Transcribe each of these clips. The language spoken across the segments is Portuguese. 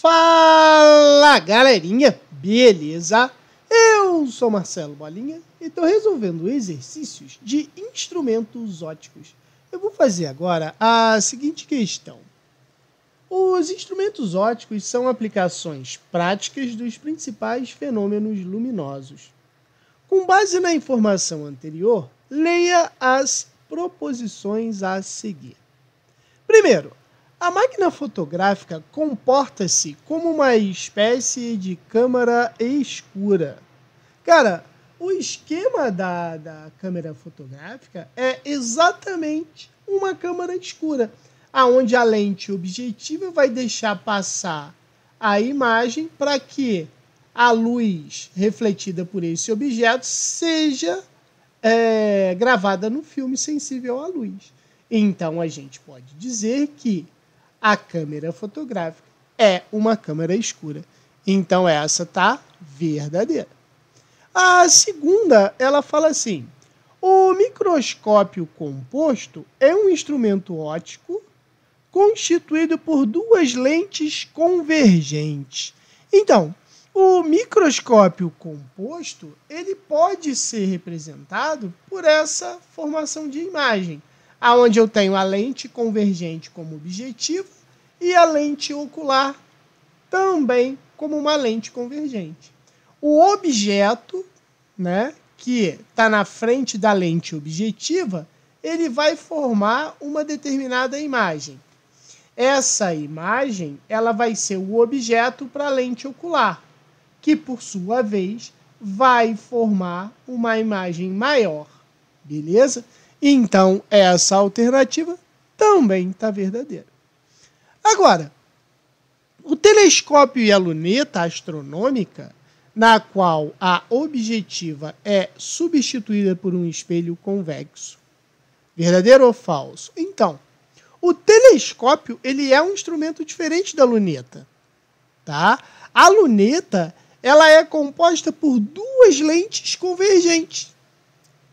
Fala galerinha, beleza? Eu sou Marcelo Bolinha e estou resolvendo exercícios de instrumentos óticos. Eu vou fazer agora a seguinte questão. Os instrumentos óticos são aplicações práticas dos principais fenômenos luminosos. Com base na informação anterior, leia as proposições a seguir. Primeiro, a máquina fotográfica comporta-se como uma espécie de câmara escura. Cara, o esquema da, da câmera fotográfica é exatamente uma câmera escura, aonde a lente objetiva vai deixar passar a imagem para que a luz refletida por esse objeto seja é, gravada no filme sensível à luz. Então a gente pode dizer que a câmera fotográfica é uma câmera escura. Então essa tá verdadeira. A segunda, ela fala assim: o microscópio composto é um instrumento óptico constituído por duas lentes convergentes. Então, o microscópio composto, ele pode ser representado por essa formação de imagem aonde eu tenho a lente convergente como objetivo e a lente ocular também como uma lente convergente. O objeto, né, que está na frente da lente objetiva, ele vai formar uma determinada imagem. Essa imagem, ela vai ser o objeto para a lente ocular, que por sua vez vai formar uma imagem maior, beleza? Então, essa alternativa também está verdadeira. Agora, o telescópio e a luneta astronômica, na qual a objetiva é substituída por um espelho convexo. Verdadeiro ou falso? Então, o telescópio ele é um instrumento diferente da luneta, tá? A luneta ela é composta por duas lentes convergentes,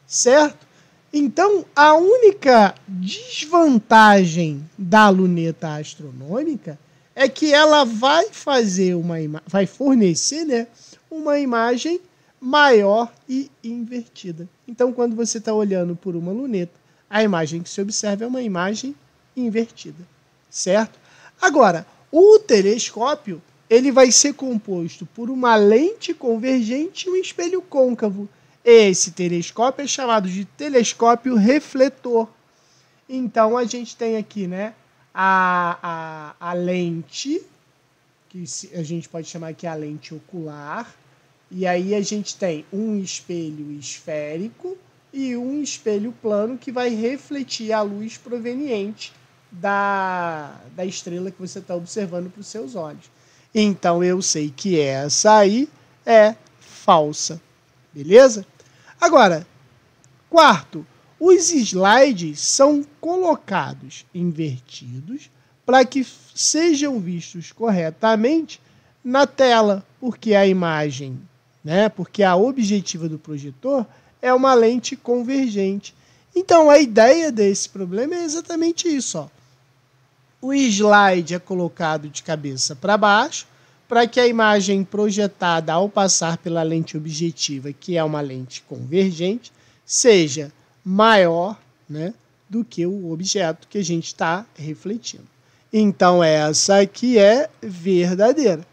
certo? Então, a única desvantagem da luneta astronômica é que ela vai fazer uma vai fornecer, né, uma imagem maior e invertida. Então, quando você está olhando por uma luneta, a imagem que se observa é uma imagem invertida, certo? Agora, o telescópio ele vai ser composto por uma lente convergente e um espelho côncavo. Esse telescópio é chamado de telescópio refletor. Então a gente tem aqui, né, a, a, a lente, que a gente pode chamar aqui a lente ocular, e aí a gente tem um espelho esférico e um espelho plano que vai refletir a luz proveniente da, da estrela que você está observando para os seus olhos. Então eu sei que essa aí é falsa. Beleza? Agora, quarto, os slides são colocados invertidos para que sejam vistos corretamente na tela, porque a imagem, né, porque a objetiva do projetor é uma lente convergente. Então a ideia desse problema é exatamente isso, ó. O slide é colocado de cabeça para baixo para que a imagem projetada ao passar pela lente objetiva, que é uma lente convergente, seja maior né, do que o objeto que a gente está refletindo. Então, essa aqui é verdadeira.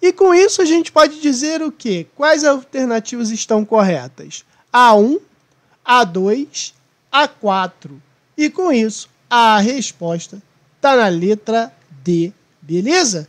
E com isso, a gente pode dizer o quê? Quais alternativas estão corretas? A1, A2, A4. E com isso, a resposta está na letra D, beleza?